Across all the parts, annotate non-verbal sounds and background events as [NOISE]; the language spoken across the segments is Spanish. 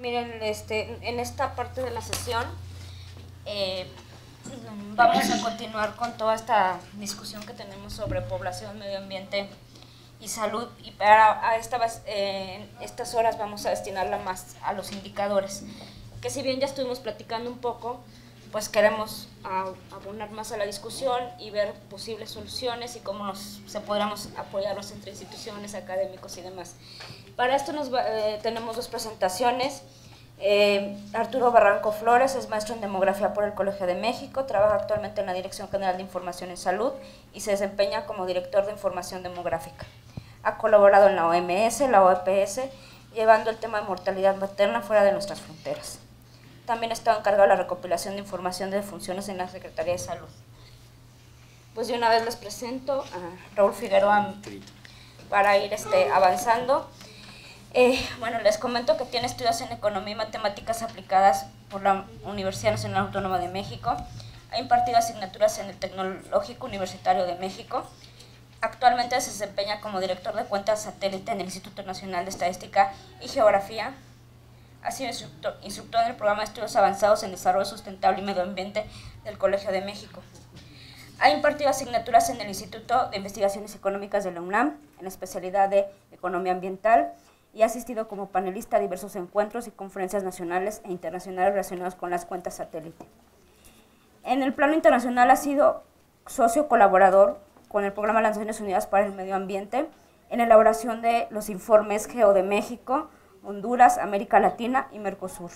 miren, este, en esta parte de la sesión eh, vamos a continuar con toda esta discusión que tenemos sobre población, medio ambiente y salud. Y para esta, eh, estas horas vamos a destinarla más a los indicadores, que si bien ya estuvimos platicando un poco, pues queremos abonar más a la discusión y ver posibles soluciones y cómo se podamos apoyarnos entre instituciones, académicos y demás. Para esto nos eh, tenemos dos presentaciones. Eh, Arturo Barranco Flores es maestro en demografía por el Colegio de México, trabaja actualmente en la Dirección General de Información en Salud y se desempeña como director de Información Demográfica. Ha colaborado en la OMS, la OEPS, llevando el tema de mortalidad materna fuera de nuestras fronteras también está encargado de la recopilación de información de funciones en la Secretaría de Salud. Pues de una vez les presento a Raúl Figueroa para ir este, avanzando. Eh, bueno, les comento que tiene estudios en Economía y Matemáticas aplicadas por la Universidad Nacional Autónoma de México. Ha impartido asignaturas en el Tecnológico Universitario de México. Actualmente se desempeña como director de cuentas satélite en el Instituto Nacional de Estadística y Geografía ha sido instructor, en el programa de estudios avanzados en desarrollo sustentable y medio ambiente del Colegio de México. Ha impartido asignaturas en el Instituto de Investigaciones Económicas de la UNAM, en especialidad de Economía Ambiental, y ha asistido como panelista a diversos encuentros y conferencias nacionales e internacionales relacionados con las cuentas satélite. En el plano internacional ha sido socio colaborador con el Programa de las Naciones Unidas para el Medio Ambiente en elaboración de los informes Geo de México, Honduras, América Latina y Mercosur.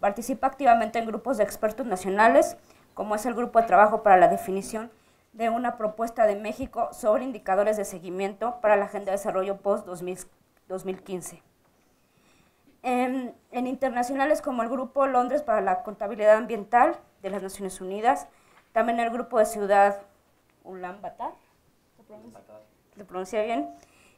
Participa activamente en grupos de expertos nacionales, como es el Grupo de Trabajo para la Definición de una Propuesta de México sobre Indicadores de Seguimiento para la Agenda de Desarrollo Post-2015. En, internacionales como el Grupo Londres para la Contabilidad Ambiental de las Naciones Unidas, también el Grupo de Ciudad Ulan Batar, ¿lo pronuncia bien?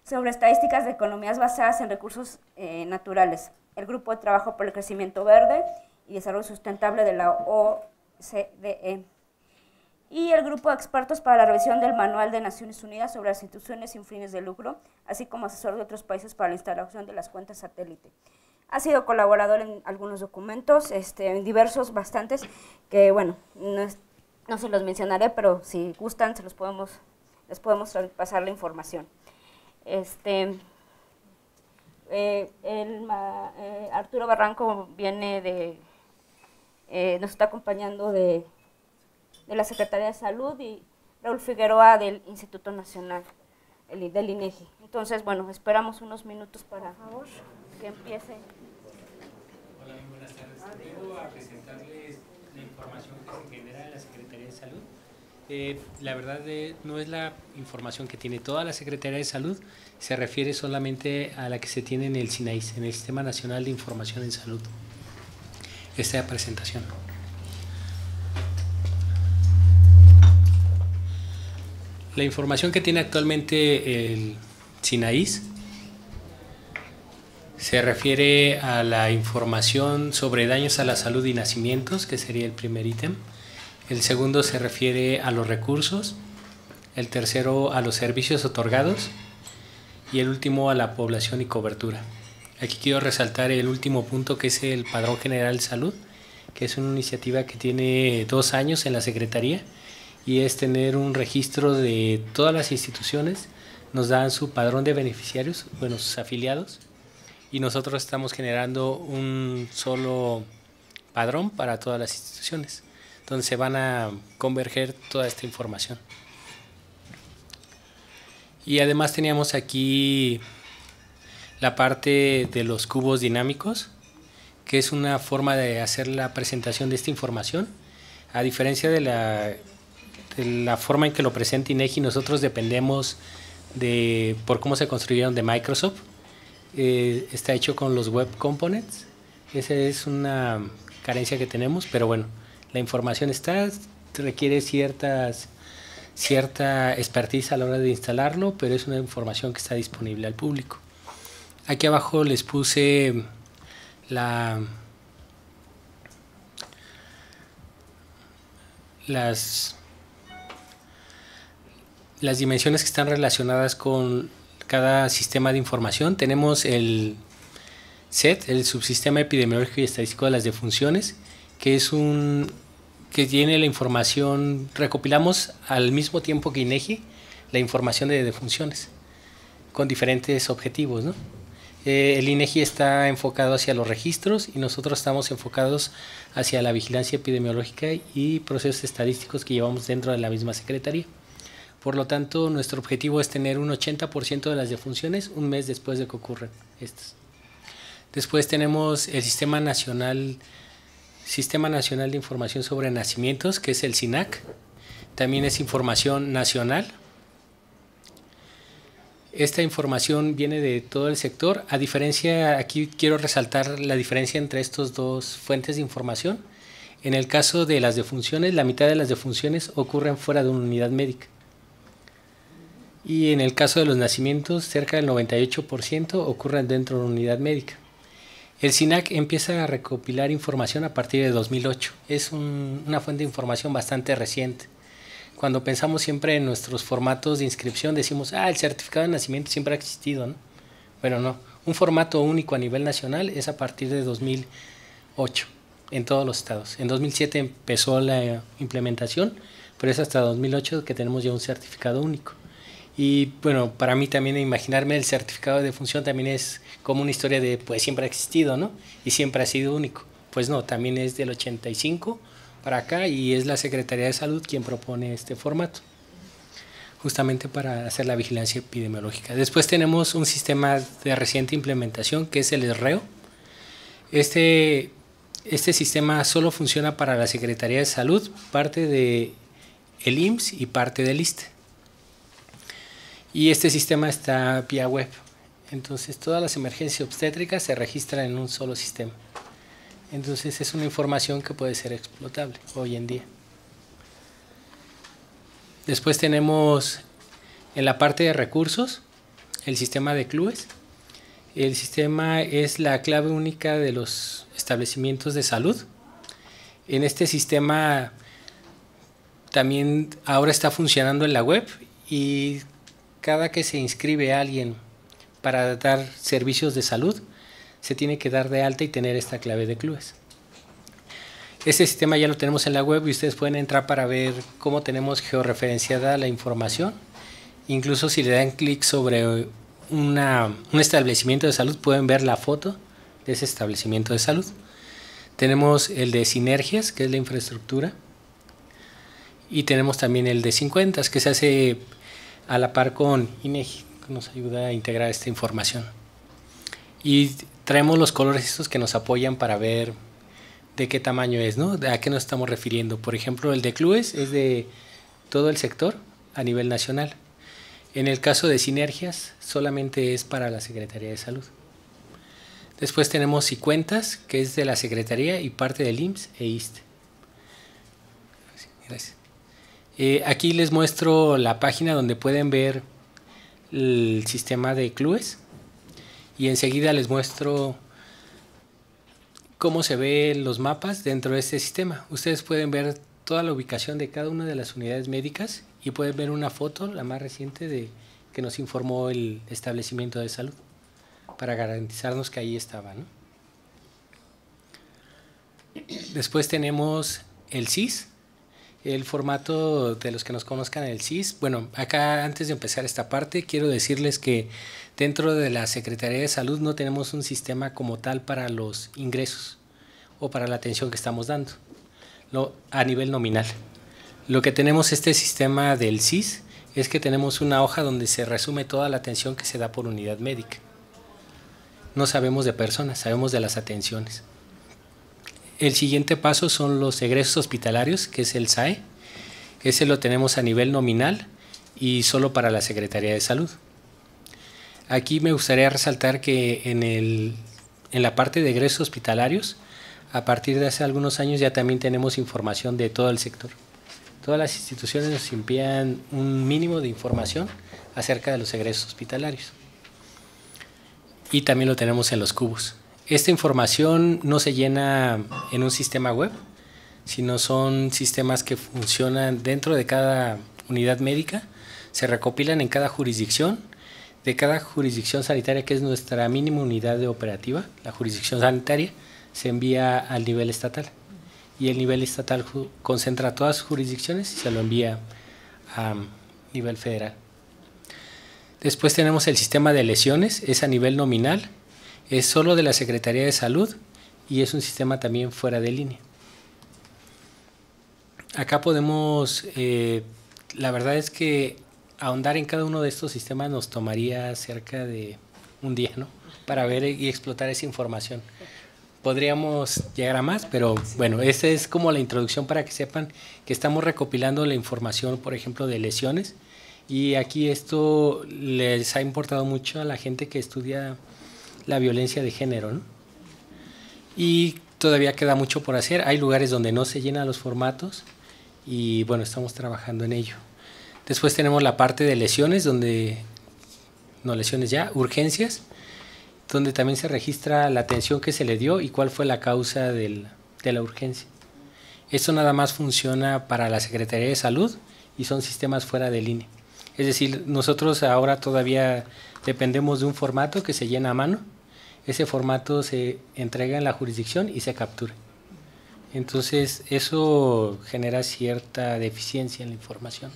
sobre estadísticas de economías basadas en recursos eh, naturales, el Grupo de Trabajo por el Crecimiento Verde y Desarrollo Sustentable de la OCDE, y el Grupo de Expertos para la Revisión del Manual de Naciones Unidas sobre las Instituciones sin fines de lucro, así como asesor de otros países para la instalación de las cuentas satélite. Ha sido colaborador en algunos documentos, este, en diversos, bastantes, que bueno, no, se los mencionaré, pero si gustan se los podemos, les podemos pasar la información. Este, eh, el, eh, Arturo Barranco viene de, eh, nos está acompañando de, la Secretaría de Salud y Raúl Figueroa del Instituto Nacional, del INEGI. E Entonces, bueno, esperamos unos minutos para favor, que empiece. Hola, buenas tardes. presentarles la información que se genera la Secretaría de Salud eh, la verdad eh, no es la información que tiene toda la Secretaría de Salud, se refiere solamente a la que se tiene en el SINAIS, en el Sistema Nacional de Información en Salud. Esta presentación. La información que tiene actualmente el SINAIS se refiere a la información sobre daños a la salud y nacimientos, que sería el primer ítem el segundo se refiere a los recursos, el tercero a los servicios otorgados y el último a la población y cobertura. Aquí quiero resaltar el último punto que es el Padrón General de Salud, que es una iniciativa que tiene dos años en la Secretaría y es tener un registro de todas las instituciones, nos dan su padrón de beneficiarios, bueno, sus afiliados, y nosotros estamos generando un solo padrón para todas las instituciones donde se van a converger toda esta información. Y además teníamos aquí la parte de los cubos dinámicos, que es una forma de hacer la presentación de esta información. A diferencia de la, la forma en que lo presenta INEGI, nosotros dependemos de por cómo se construyeron de Microsoft. Eh, está hecho con los Web Components. Esa es una carencia que tenemos, pero bueno la información está, requiere ciertas, cierta expertise a la hora de instalarlo, pero es una información que está disponible al público. Aquí abajo les puse las, las dimensiones que están relacionadas con cada sistema de información. Tenemos el SET, el subsistema epidemiológico y estadístico de las defunciones, que es un que tiene la información, recopilamos al mismo tiempo que INEGI la información de defunciones con diferentes objetivos, ¿no? Eh, el INEGI está enfocado hacia los registros y nosotros estamos enfocados hacia la vigilancia epidemiológica y procesos estadísticos que llevamos dentro de la misma Secretaría. Por lo tanto, nuestro objetivo es tener un 80% de las defunciones un mes después de que ocurran estas. Después tenemos el Sistema Nacional Sistema Nacional de Información sobre Nacimientos, que es el SINAC. También es información nacional. Esta información viene de todo el sector. A diferencia, aquí quiero resaltar la diferencia entre estos dos fuentes de información. En el caso de las defunciones, la mitad de las defunciones ocurren fuera de una unidad médica. Y en el caso de los nacimientos, cerca del 98% ocurren dentro de una unidad médica. El SINAC empieza a recopilar información a partir de 2008. Es una fuente de información bastante reciente. Cuando pensamos siempre en nuestros formatos de inscripción, decimos, ah, el certificado de nacimiento siempre ha existido, ¿no? Bueno, no. Un formato único a nivel nacional es a partir de 2008 en todos los estados. En 2007 empezó la implementación, pero es hasta 2008 que tenemos ya un certificado único. Y bueno, para mí también imaginarme el certificado de función también es como una historia de, pues siempre ha existido, ¿no? Y siempre ha sido único. Pues no, también es del 85 para acá y es la Secretaría de Salud quien propone este formato, justamente para hacer la vigilancia epidemiológica. Después tenemos un sistema de reciente implementación que es el REO Este, este sistema solo funciona para la Secretaría de Salud, parte de IMSS y parte del ISTE. Y este sistema está vía web. Entonces todas las emergencias obstétricas se registran en un solo sistema. Entonces es una información que puede ser explotable hoy en día. Después tenemos en la parte de recursos el sistema de clubes. El sistema es la clave única de los establecimientos de salud. En este sistema también ahora está funcionando en la web y cada que se inscribe alguien para dar servicios de salud, se tiene que dar de alta y tener esta clave de clubes. Este sistema ya lo tenemos en la web y ustedes pueden entrar para ver cómo tenemos georreferenciada la información. Incluso si le dan clic sobre un establecimiento de salud, pueden ver la foto de ese establecimiento de salud. Tenemos el de sinergias, que es la infraestructura. Y tenemos también el de 50, que se hace a la par con INEGI, e que nos ayuda a integrar esta información. Y traemos los colores estos que nos apoyan para ver de qué tamaño es, ¿no? ¿A qué nos estamos refiriendo? Por ejemplo, el de clubes es de todo el sector a nivel nacional. En el caso de sinergias, solamente es para la Secretaría de Salud. Después tenemos y cuentas, que es de la Secretaría y parte del IMSS e IST. Gracias. Eh, aquí les muestro la página donde pueden ver el sistema de clubes y enseguida les muestro cómo se ven los mapas dentro de este sistema. Ustedes pueden ver toda la ubicación de cada una de las unidades médicas y pueden ver una foto, la más reciente, de que nos informó el establecimiento de salud para garantizarnos que ahí estaba. Después tenemos el CIS, el formato de los que nos conozcan el CIS. Bueno, acá antes de empezar esta parte, quiero decirles que dentro de la Secretaría de Salud no tenemos un sistema como tal para los ingresos o para la atención que estamos dando a nivel nominal. Lo que tenemos este sistema del CIS es que tenemos una hoja donde se resume toda la atención que se da por unidad médica. No sabemos de personas, sabemos de las atenciones. El siguiente paso son los egresos hospitalarios, que es el SAE. Ese lo tenemos a nivel nominal y solo para la Secretaría de Salud. Aquí me gustaría resaltar que en, el, en la parte de egresos hospitalarios, a partir de hace algunos años ya también tenemos información de todo el sector. Todas las instituciones nos envían un mínimo de información acerca de los egresos hospitalarios. Y también lo tenemos en los cubos esta información no se llena en un sistema web, sino son sistemas que funcionan dentro de cada unidad médica, se recopilan en cada jurisdicción, de cada jurisdicción sanitaria, que es nuestra mínima unidad de operativa, la jurisdicción sanitaria, se envía al nivel estatal. Y el nivel estatal concentra todas sus jurisdicciones y se lo envía a nivel federal. Después tenemos el sistema de lesiones, es a nivel nominal, es solo de la Secretaría de Salud y es un sistema también fuera de línea. Acá podemos, eh, la verdad es que ahondar en cada uno de estos sistemas nos tomaría cerca de un día, ¿no? Para ver y explotar esa información. Podríamos llegar a más, pero bueno, esta es como la introducción para que sepan que estamos recopilando la información, por ejemplo, de lesiones. Y aquí esto les ha importado mucho a la gente que estudia la violencia de género. Y todavía queda mucho por hacer. Hay lugares donde no se llenan los formatos y bueno, estamos trabajando en ello. Después tenemos la parte de lesiones, donde, no lesiones ya, urgencias, donde también se registra la atención que se le dio y cuál fue la causa de la urgencia. Esto nada más funciona para la Secretaría de Salud y son sistemas fuera de línea. Es decir, nosotros ahora todavía dependemos de un formato que se llena a mano ese formato se entrega en la jurisdicción y se captura. Entonces eso genera cierta deficiencia en la información.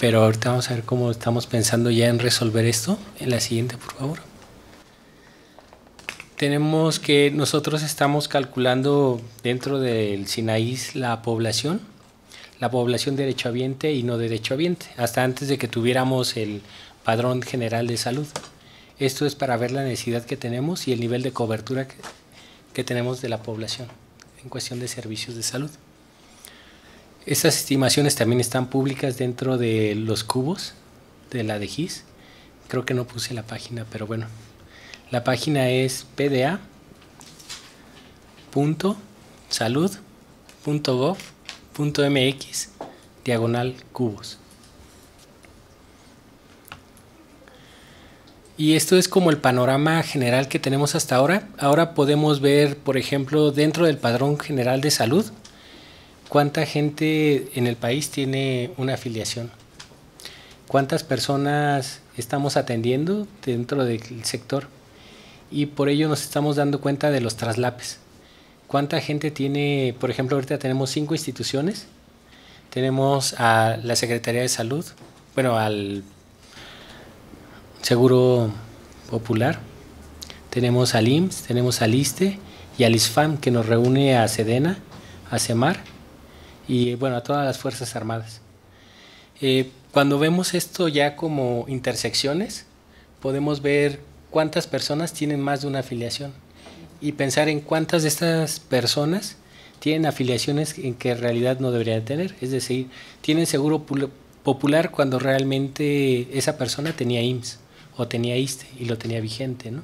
Pero ahorita vamos a ver cómo estamos pensando ya en resolver esto. En la siguiente, por favor. Tenemos que nosotros estamos calculando dentro del Sinaís la población, la población derechohabiente y no derechohabiente, hasta antes de que tuviéramos el padrón general de salud. Esto es para ver la necesidad que tenemos y el nivel de cobertura que, tenemos de la población en cuestión de servicios de salud. Estas estimaciones también están públicas dentro de los cubos de la DGIS. Creo que no puse la página, pero bueno. La página es pda.salud.gov.mx diagonal cubos. Y esto es como el panorama general que tenemos hasta ahora. Ahora podemos ver, por ejemplo, dentro del padrón general de salud, cuánta gente en el país tiene una afiliación, cuántas personas estamos atendiendo dentro del sector y por ello nos estamos dando cuenta de los traslapes. ¿Cuánta gente tiene, por ejemplo, ahorita tenemos cinco instituciones? Tenemos a la Secretaría de Salud, bueno, al Seguro Popular, tenemos al IMSS, tenemos al ISTE y al ISFAM que nos reúne a SEDENA, a CEMAR y bueno, a todas las Fuerzas Armadas. Eh, cuando vemos esto ya como intersecciones, podemos ver cuántas personas tienen más de una afiliación y pensar en cuántas de estas personas tienen afiliaciones en que en realidad no deberían tener. Es decir, tienen seguro popular cuando realmente esa persona tenía IMSS o tenía ISTE y lo tenía vigente, ¿no?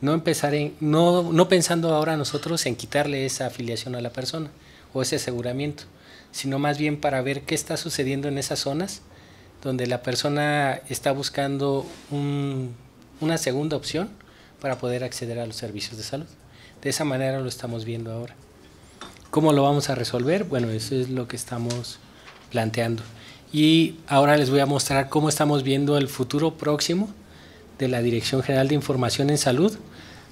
No, empezar no, pensando ahora nosotros en quitarle esa afiliación a la persona o ese aseguramiento, sino más bien para ver qué está sucediendo en esas zonas donde la persona está buscando una segunda opción para poder acceder a los servicios de salud. De esa manera lo estamos viendo ahora. ¿Cómo lo vamos a resolver? Bueno, eso es lo que estamos planteando. Y ahora les voy a mostrar cómo estamos viendo el futuro próximo de la Dirección General de Información en Salud,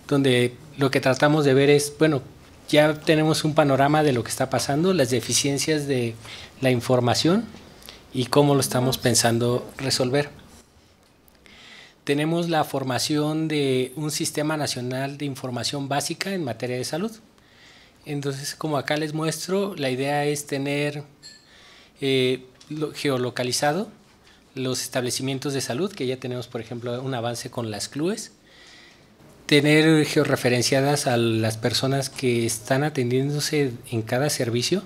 donde lo que tratamos de ver es, bueno, ya tenemos un panorama de lo que está pasando, las deficiencias de la información y cómo lo estamos pensando resolver. Tenemos la formación de un Sistema Nacional de Información Básica en materia de salud. Entonces, como acá les muestro, la idea es tener eh, geolocalizado los establecimientos de salud, que ya tenemos, por ejemplo, un avance con las clues, tener georreferenciadas a las personas que están atendiéndose en cada servicio,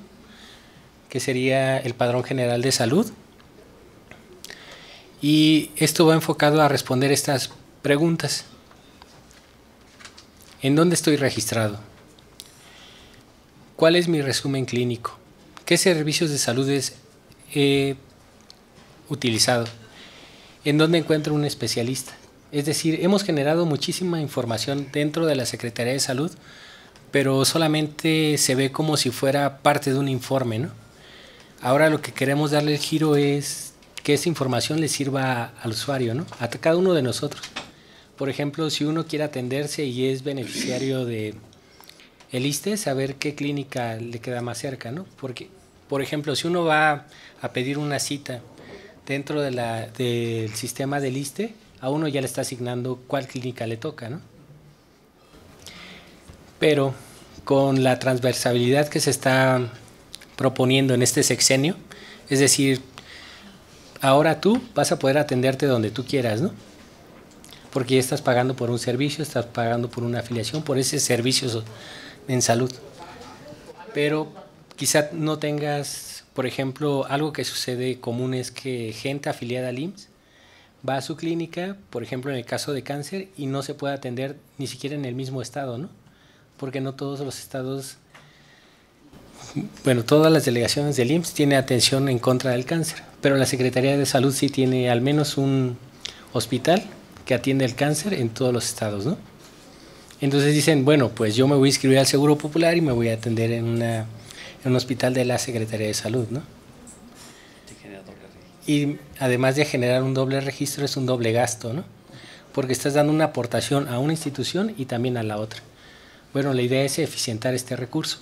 que sería el padrón general de salud. Y esto va enfocado a responder estas preguntas. ¿En dónde estoy registrado? ¿Cuál es mi resumen clínico? ¿Qué servicios de salud es utilizado, en donde encuentro un especialista. Es decir, hemos generado muchísima información dentro de la Secretaría de Salud, pero solamente se ve como si fuera parte de un informe. ¿no? Ahora lo que queremos darle el giro es que esa información le sirva al usuario, ¿no? a cada uno de nosotros. Por ejemplo, si uno quiere atenderse y es beneficiario de el ISTE, saber qué clínica le queda más cerca, ¿no? Porque por ejemplo, si uno va a pedir una cita dentro del sistema del ISTE, a uno ya le está asignando cuál clínica le toca, ¿no? Pero con la transversabilidad que se está proponiendo en este sexenio, es decir, ahora tú vas a poder atenderte donde tú quieras, ¿no? Porque ya estás pagando por un servicio, estás pagando por una afiliación, por ese servicio en salud. Pero quizá no tengas, por ejemplo, algo que sucede común es que gente afiliada al IMSS va a su clínica, por ejemplo, en el caso de cáncer, y no se puede atender ni siquiera en el mismo estado, ¿no? Porque no todos los estados, bueno, todas las delegaciones del IMSS tienen atención en contra del cáncer, pero la Secretaría de Salud sí tiene al menos un hospital que atiende el cáncer en todos los estados, ¿no? Entonces dicen, bueno, pues yo me voy a inscribir al Seguro Popular y me voy a atender en una en un hospital de la Secretaría de Salud, ¿no? Y además de generar un doble registro, es un doble gasto, ¿no? Porque estás dando una aportación a una institución y también a la otra. Bueno, la idea es eficientar este recurso.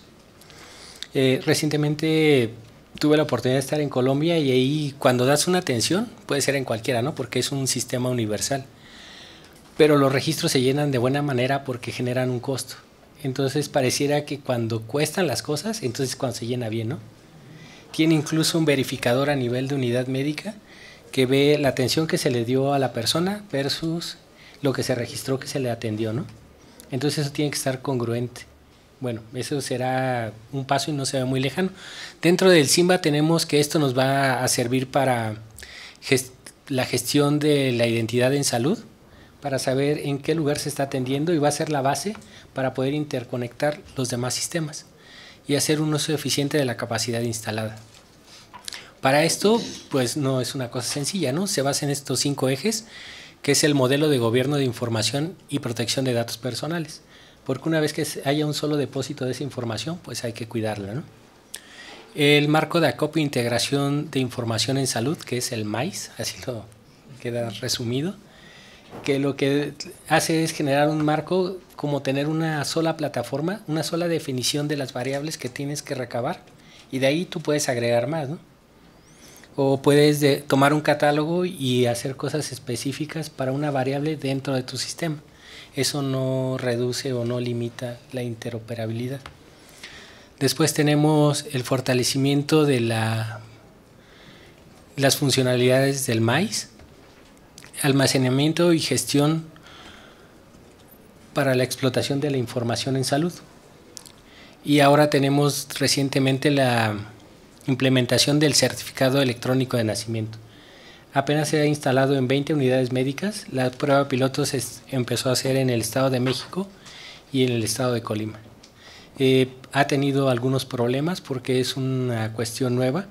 Eh, recientemente tuve la oportunidad de estar en Colombia y ahí cuando das una atención, puede ser en cualquiera, ¿no? Porque es un sistema universal. Pero los registros se llenan de buena manera porque generan un costo. Entonces pareciera que cuando cuestan las cosas, entonces cuando se llena bien, ¿no? Tiene incluso un verificador a nivel de unidad médica que ve la atención que se le dio a la persona versus lo que se registró que se le atendió, ¿no? Entonces eso tiene que estar congruente. Bueno, eso será un paso y no se ve muy lejano. Dentro del Simba tenemos que esto nos va a servir para la gestión de la identidad en salud para saber en qué lugar se está atendiendo y va a ser la base para poder interconectar los demás sistemas y hacer un uso eficiente de la capacidad instalada. Para esto, pues no es una cosa sencilla, ¿no? Se basa en estos cinco ejes, que es el modelo de gobierno de información y protección de datos personales, porque una vez que haya un solo depósito de esa información, pues hay que cuidarla, ¿no? El marco de acopio e integración de información en salud, que es el MAIS, así lo queda resumido que lo que hace es generar un marco como tener una sola plataforma, una sola definición de las variables que tienes que recabar y de ahí tú puedes agregar más, O puedes tomar un catálogo y hacer cosas específicas para una variable dentro de tu sistema. Eso no reduce o no limita la interoperabilidad. Después tenemos el fortalecimiento de la, las funcionalidades del maíz almacenamiento y gestión para la explotación de la información en salud. Y ahora tenemos recientemente la implementación del certificado electrónico de nacimiento. Apenas se ha instalado en 20 unidades médicas. La prueba piloto se empezó a hacer en el Estado de México y en el Estado de Colima. Eh, ha tenido algunos problemas porque es una cuestión nueva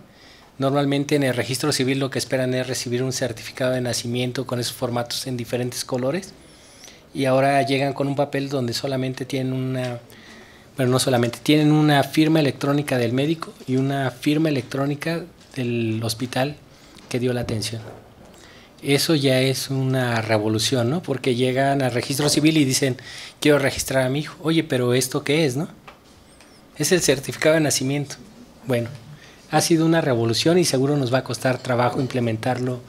Normalmente en el registro civil lo que esperan es recibir un certificado de nacimiento con esos formatos en diferentes colores y ahora llegan con un papel donde solamente tienen una, bueno, no solamente, tienen una firma electrónica del médico y una firma electrónica del hospital que dio la atención. Eso ya es una revolución, ¿no? Porque llegan al registro civil y dicen, quiero registrar a mi hijo. Oye, pero ¿esto qué es, no? Es el certificado de nacimiento. Bueno, ha sido una revolución y seguro nos va a costar trabajo implementarlo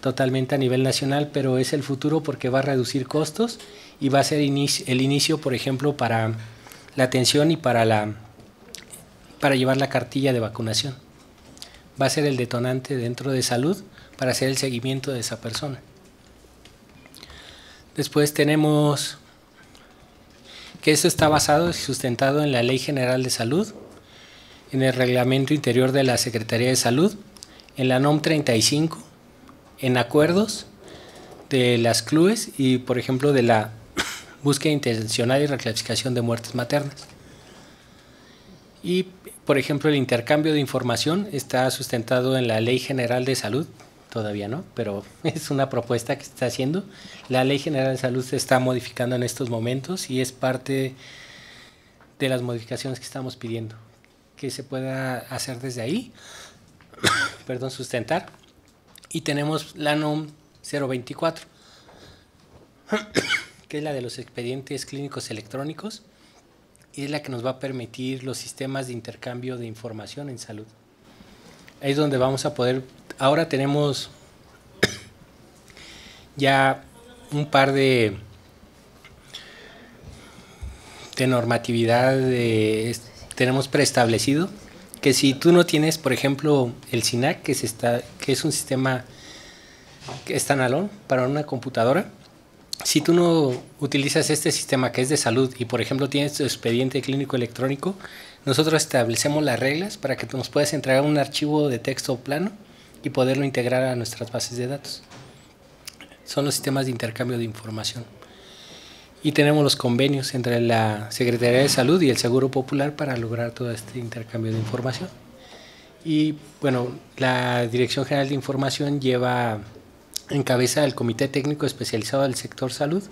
totalmente a nivel nacional, pero es el futuro porque va a reducir costos y va a ser el inicio, por ejemplo, para la atención y para, la, para llevar la cartilla de vacunación. Va a ser el detonante dentro de salud para hacer el seguimiento de esa persona. Después tenemos que esto está basado y sustentado en la Ley General de Salud en el Reglamento Interior de la Secretaría de Salud, en la NOM 35, en acuerdos de las clubes y, por ejemplo, de la [COUGHS] búsqueda intencional y reclasificación de muertes maternas. Y, por ejemplo, el intercambio de información está sustentado en la Ley General de Salud, todavía no, pero [LAUGHS] es una propuesta que se está haciendo. La Ley General de Salud se está modificando en estos momentos y es parte de las modificaciones que estamos pidiendo que se pueda hacer desde ahí, [COUGHS] perdón, sustentar. Y tenemos la NOM 024, [COUGHS] que es la de los expedientes clínicos electrónicos y es la que nos va a permitir los sistemas de intercambio de información en salud. Ahí es donde vamos a poder, ahora tenemos [COUGHS] ya un par de, de normatividad de, tenemos preestablecido que si tú no tienes, por ejemplo, el SINAC, que, es un sistema que tan alón para una computadora, si tú no utilizas este sistema que es de salud y, por ejemplo, tienes tu expediente clínico electrónico, nosotros establecemos las reglas para que tú nos puedas entregar un archivo de texto plano y poderlo integrar a nuestras bases de datos. Son los sistemas de intercambio de información. Y tenemos los convenios entre la Secretaría de Salud y el Seguro Popular para lograr todo este intercambio de información. Y bueno, la Dirección General de Información lleva en cabeza el Comité Técnico Especializado del Sector Salud,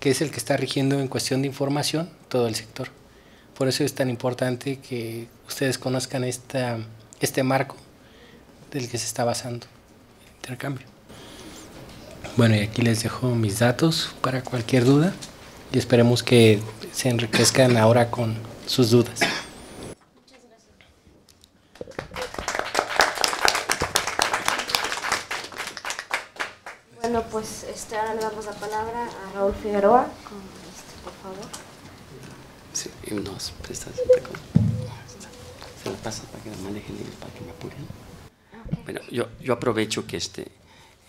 que es el que está rigiendo en cuestión de información todo el sector. Por eso es tan importante que ustedes conozcan este marco del que se está basando el intercambio. Bueno, y aquí les dejo mis datos para cualquier duda y esperemos que se enriquezcan ahora con sus dudas. Bueno, pues este, ahora le damos la palabra a Raúl Figueroa, con este, por favor. Sí, nos está Se la pasa para que la manejen y para que me apuren. Ah, bueno, yo, yo aprovecho que este,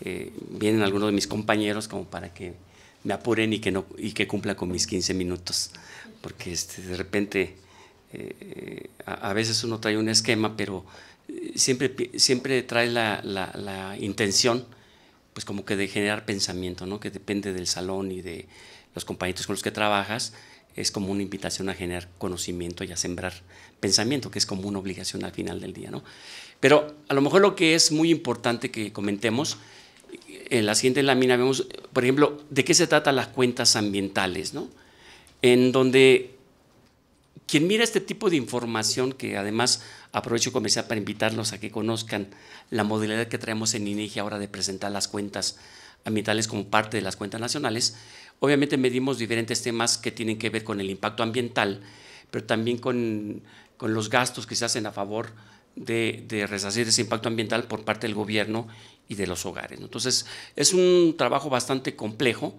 eh, vienen algunos de mis compañeros como para que me apuren y que, no, y que cumpla con mis 15 minutos, porque este, de repente eh, a, veces uno trae un esquema, pero eh, siempre, siempre trae la, la, la, intención, pues como que de generar pensamiento, ¿no? que depende del salón y de los compañeros con los que trabajas, es como una invitación a generar conocimiento y a sembrar pensamiento, que es como una obligación al final del día. ¿no? Pero a lo mejor lo que es muy importante que comentemos, en la siguiente lámina vemos, por ejemplo, de qué se trata las cuentas ambientales, ¿no? En donde quien mira este tipo de información, que además aprovecho comercial para invitarlos a que conozcan la modalidad que traemos en INEGI ahora de presentar las cuentas ambientales como parte de las cuentas nacionales, obviamente medimos diferentes temas que tienen que ver con el impacto ambiental, pero también con, los gastos que se hacen a favor de, de ese impacto ambiental por parte del gobierno y de los hogares. Entonces, es un trabajo bastante complejo,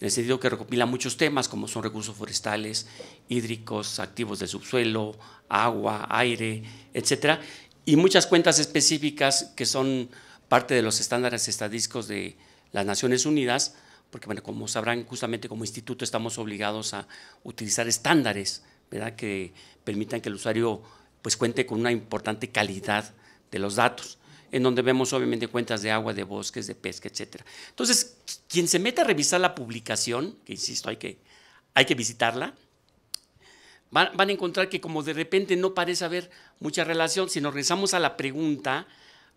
en el sentido que recopila muchos temas como son recursos forestales, hídricos, activos del subsuelo, agua, aire, etcétera, y muchas cuentas específicas que son parte de los estándares estadísticos de las Naciones Unidas, porque bueno, como sabrán, justamente como instituto estamos obligados a utilizar estándares ¿verdad? que permitan que el usuario pues cuente con una importante calidad de los datos en donde vemos obviamente cuentas de agua, de bosques, de pesca, etc. Entonces, quien se meta a revisar la publicación, que insisto, hay que, hay que visitarla, van, a encontrar que como de repente no parece haber mucha relación, si nos regresamos a la pregunta,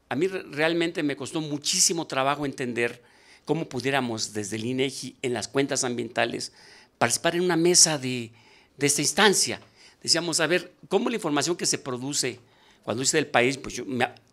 a mí realmente me costó muchísimo trabajo entender cómo pudiéramos desde el INEGI e en las cuentas ambientales participar en una mesa de, de esta instancia. Decíamos, a ver, ¿cómo la información que se produce cuando dices del país, pues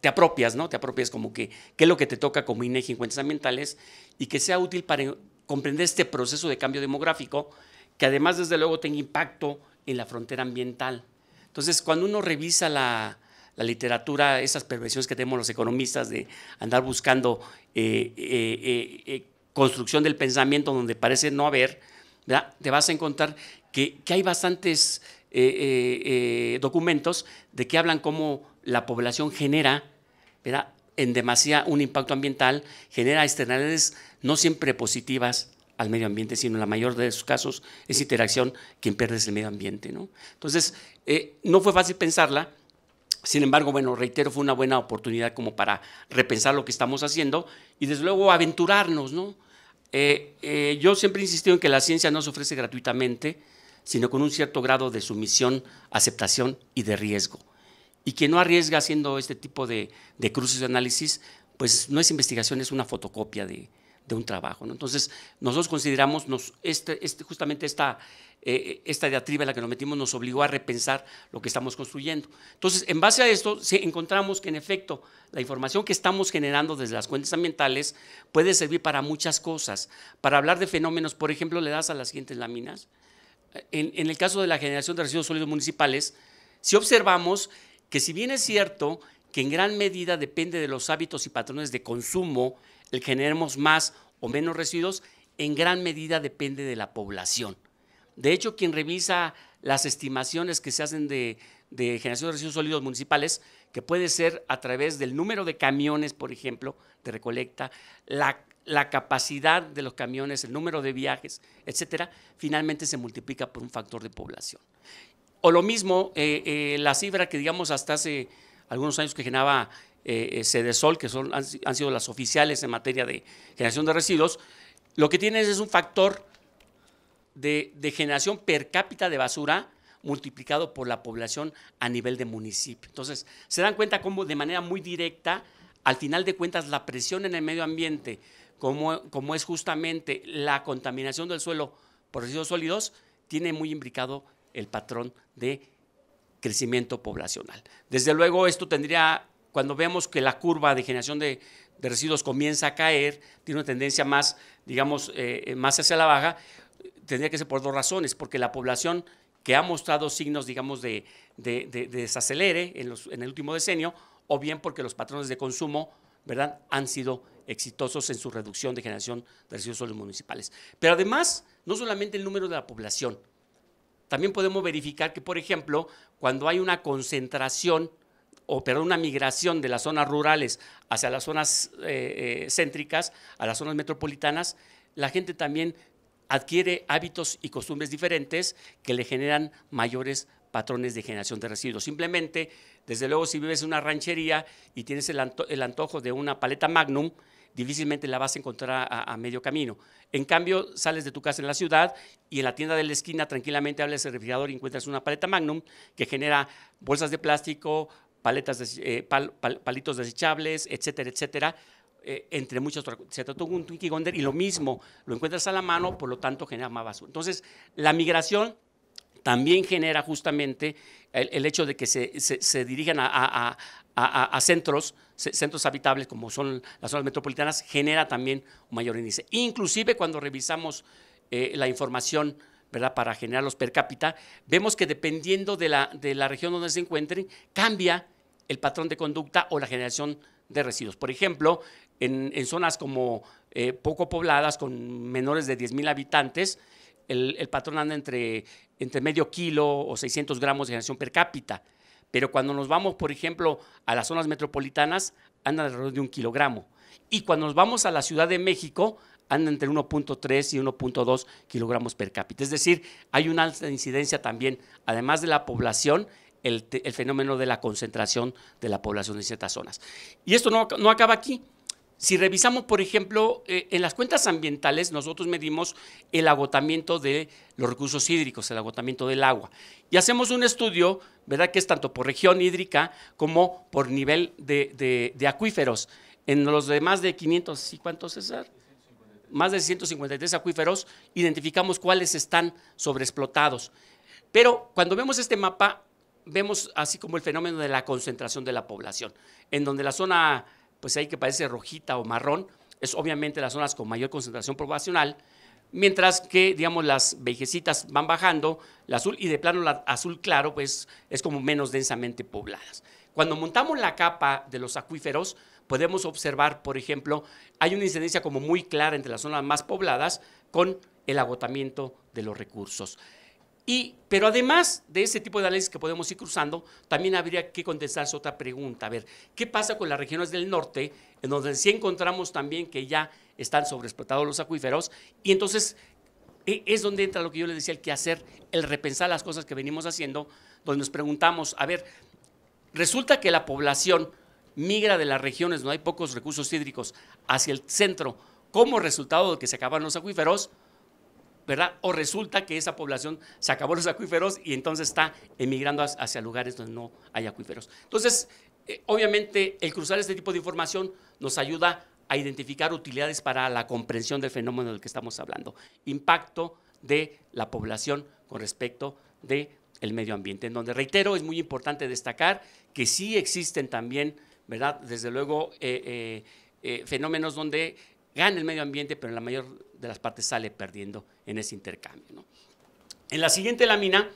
te apropias, ¿no? Te apropias como que qué es lo que te toca como INEGI en cuentas ambientales y que sea útil para comprender este proceso de cambio demográfico que además desde luego tenga impacto en la frontera ambiental. Entonces, cuando uno revisa la, literatura, esas perversiones que tenemos los economistas de andar buscando eh, eh, eh, construcción del pensamiento donde parece no haber, te vas a encontrar que hay bastantes eh, eh, eh, documentos de que hablan cómo la población genera en demasiado un impacto ambiental, genera externalidades no siempre positivas al medio ambiente, sino en la mayor de sus casos es interacción quien pierde es el medio ambiente. ¿no? Entonces, no fue fácil pensarla, sin embargo, bueno, reitero, fue una buena oportunidad como para repensar lo que estamos haciendo y desde luego aventurarnos, ¿no? yo siempre he insistido en que la ciencia no se ofrece gratuitamente, sino con un cierto grado de sumisión, aceptación y de riesgo. Y quien no arriesga haciendo este tipo de, de cruces de análisis, pues no es investigación, es una fotocopia de, un trabajo. Entonces, nosotros consideramos, este, este, justamente esta, eh, eh, esta diatriba en la que nos metimos nos obligó a repensar lo que estamos construyendo. Entonces, en base a esto, encontramos que en efecto la información que estamos generando desde las cuentas ambientales puede servir para muchas cosas. Para hablar de fenómenos, por ejemplo, le das a las siguientes láminas en, el caso de la generación de residuos sólidos municipales, si observamos que si bien es cierto que en gran medida depende de los hábitos y patrones de consumo el generemos más o menos residuos, en gran medida depende de la población. De hecho, quien revisa las estimaciones que se hacen de, de generación de residuos sólidos municipales, que puede ser a través del número de camiones, por ejemplo, de recolecta, la la capacidad de los camiones, el número de viajes, etcétera, finalmente se multiplica por un factor de población. O lo mismo, eh, eh, la cifra que digamos hasta hace algunos años que generaba eh, Cedesol, que son, han, sido las oficiales en materia de generación de residuos, lo que tiene es un factor de, de generación per cápita de basura multiplicado por la población a nivel de municipio. Entonces, se dan cuenta cómo de manera muy directa, al final de cuentas, la presión en el medio ambiente como, es justamente la contaminación del suelo por residuos sólidos, tiene muy imbricado el patrón de crecimiento poblacional. Desde luego, esto tendría, cuando vemos que la curva de generación de, residuos comienza a caer, tiene una tendencia más, digamos, eh, más hacia la baja, tendría que ser por dos razones, porque la población que ha mostrado signos, digamos, de, de, desacelere en, los, en el último decenio, o bien porque los patrones de consumo, ¿verdad?, han sido exitosos en su reducción de generación de residuos sólidos municipales. Pero además, no solamente el número de la población, también podemos verificar que, por ejemplo, cuando hay una concentración o perdón, una migración de las zonas rurales hacia las zonas eh, eh, céntricas, a las zonas metropolitanas, la gente también adquiere hábitos y costumbres diferentes que le generan mayores patrones de generación de residuos. Simplemente, desde luego, si vives en una ranchería y tienes el antojo de una paleta magnum, difícilmente la vas a encontrar a, medio camino. En cambio, sales de tu casa en la ciudad y en la tienda de la esquina tranquilamente abres el refrigerador y encuentras una paleta Magnum que genera bolsas de plástico, paletas de, eh, palitos desechables, etcétera, etcétera. Eh, entre muchos se trató un Twinkie Gonder y lo mismo, lo encuentras a la mano, por lo tanto genera más basura. Entonces, la migración también genera justamente el, hecho de que se, se, dirijan a, centros, centros habitables como son las zonas metropolitanas, genera también un mayor índice. Inclusive cuando revisamos eh, la información ¿verdad? para generar los per cápita, vemos que dependiendo de la, región donde se encuentren, cambia el patrón de conducta o la generación de residuos. Por ejemplo, en, zonas como eh, poco pobladas, con menores de 10.000 habitantes, el, patrón anda entre, entre medio kilo o 600 gramos de generación per cápita. Pero cuando nos vamos, por ejemplo, a las zonas metropolitanas, anda alrededor de un kilogramo. Y cuando nos vamos a la Ciudad de México, anda entre 1.3 y 1.2 kilogramos per cápita. Es decir, hay una alta incidencia también, además de la población, el, fenómeno de la concentración de la población en ciertas zonas. Y esto no acaba aquí. Si revisamos, por ejemplo, eh, en las cuentas ambientales, nosotros medimos el agotamiento de los recursos hídricos, el agotamiento del agua. Y hacemos un estudio, ¿verdad?, que es tanto por región hídrica como por nivel de, acuíferos. En los de más de 500, ¿y cuántos, César? Más de 153 acuíferos, identificamos cuáles están sobreexplotados. Pero cuando vemos este mapa, vemos así como el fenómeno de la concentración de la población, en donde la zona pues hay que parece rojita o marrón, es obviamente las zonas con mayor concentración poblacional, mientras que, digamos, las vejecitas van bajando, azul, y de plano azul claro, pues es como menos densamente pobladas. Cuando montamos la capa de los acuíferos, podemos observar, por ejemplo, hay una incidencia como muy clara entre las zonas más pobladas con el agotamiento de los recursos pero además de ese tipo de análisis que podemos ir cruzando, también habría que contestarse otra pregunta. A ver, ¿qué pasa con las regiones del norte, en donde sí encontramos también que ya están sobreexplotados los acuíferos? Y entonces e, es donde entra lo que yo les decía, el que hacer, el repensar las cosas que venimos haciendo, donde nos preguntamos, a ver, resulta que la población migra de las regiones donde hay pocos recursos hídricos hacia el centro como resultado de que se acaban los acuíferos, ¿verdad? O resulta que esa población se acabó los acuíferos y entonces está emigrando hacia lugares donde no hay acuíferos. Entonces, eh, obviamente, el cruzar este tipo de información nos ayuda a identificar utilidades para la comprensión del fenómeno del que estamos hablando. Impacto de la población con respecto de el medio ambiente, en donde, reitero, es muy importante destacar que sí existen también, ¿verdad? Desde luego, eh, eh, fenómenos donde gana el medio ambiente, pero en la mayor de las partes sale perdiendo en ese intercambio. En la siguiente lámina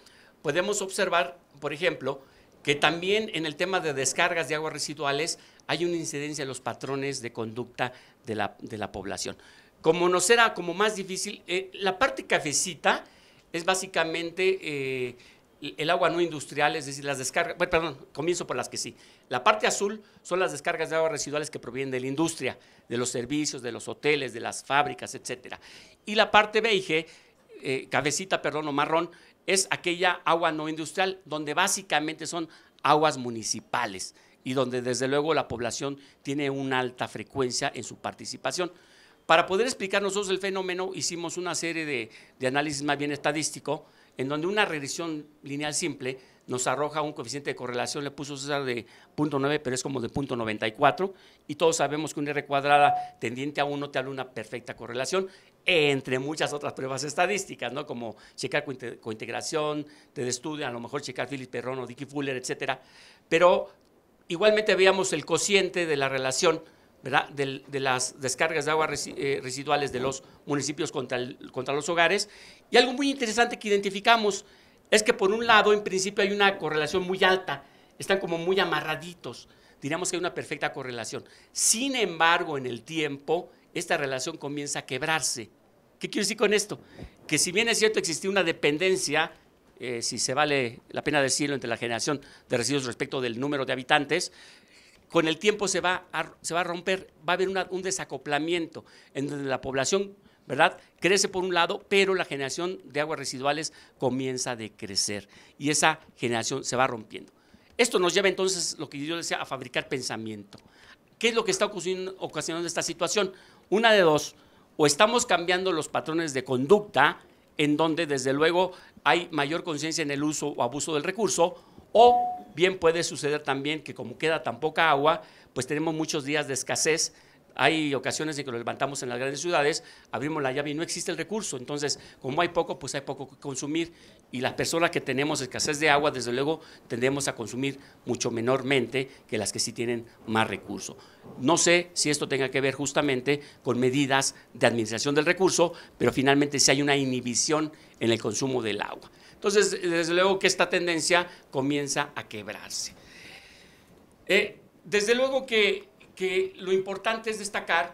podemos observar, por ejemplo, que también en el tema de descargas de aguas residuales hay una incidencia en los patrones de conducta de la, población. Como nos era como más difícil, eh, la parte cafecita es básicamente eh, el agua no industrial, es decir, las descargas, bueno, perdón, comienzo por las que sí. La parte azul son las descargas de aguas residuales que provienen de la industria, de los servicios, de los hoteles, de las fábricas, etc. Y la parte beige, eh, cabecita, perdón, o marrón, es aquella agua no industrial, donde básicamente son aguas municipales y donde desde luego la población tiene una alta frecuencia en su participación. Para poder explicar nosotros el fenómeno, hicimos una serie de, de análisis más bien estadístico, en donde una regresión lineal simple nos arroja un coeficiente de correlación, le puso César de 0.9, pero es como de 0.94, y todos sabemos que un R cuadrada tendiente a 1 te da una perfecta correlación, entre muchas otras pruebas estadísticas, ¿no? Como checar cointegración, de Estudio, a lo mejor checar Philip Perron o Dicky Fuller, etcétera. Pero igualmente veíamos el cociente de la relación, ¿verdad? De, las descargas de agua eh, residuales de los municipios contra, contra los hogares. Y algo muy interesante que identificamos es que por un lado, en principio, hay una correlación muy alta, están como muy amarraditos, diríamos que hay una perfecta correlación. Sin embargo, en el tiempo, esta relación comienza a quebrarse. ¿Qué quiero decir con esto? Que si bien es cierto existía una dependencia, eh, si se vale la pena decirlo, entre la generación de residuos respecto del número de habitantes, con el tiempo se va a, se va a romper, va a haber un desacoplamiento en donde la población ¿verdad? Crece por un lado, pero la generación de aguas residuales comienza a decrecer y esa generación se va rompiendo. Esto nos lleva entonces, lo que yo decía, a fabricar pensamiento. ¿Qué es lo que está ocasionando esta situación? Una de dos, o estamos cambiando los patrones de conducta, en donde desde luego hay mayor conciencia en el uso o abuso del recurso, o bien puede suceder también que como queda tan poca agua, pues tenemos muchos días de escasez, hay ocasiones en que lo levantamos en las grandes ciudades, abrimos la llave y no existe el recurso. Entonces, como hay poco, pues hay poco que consumir. Y las personas que tenemos escasez de agua, desde luego, tendemos a consumir mucho menormente que las que sí tienen más recurso. No sé si esto tenga que ver justamente con medidas de administración del recurso, pero finalmente sí hay una inhibición en el consumo del agua. Entonces, desde luego que esta tendencia comienza a quebrarse. Eh, desde luego que que lo importante es destacar,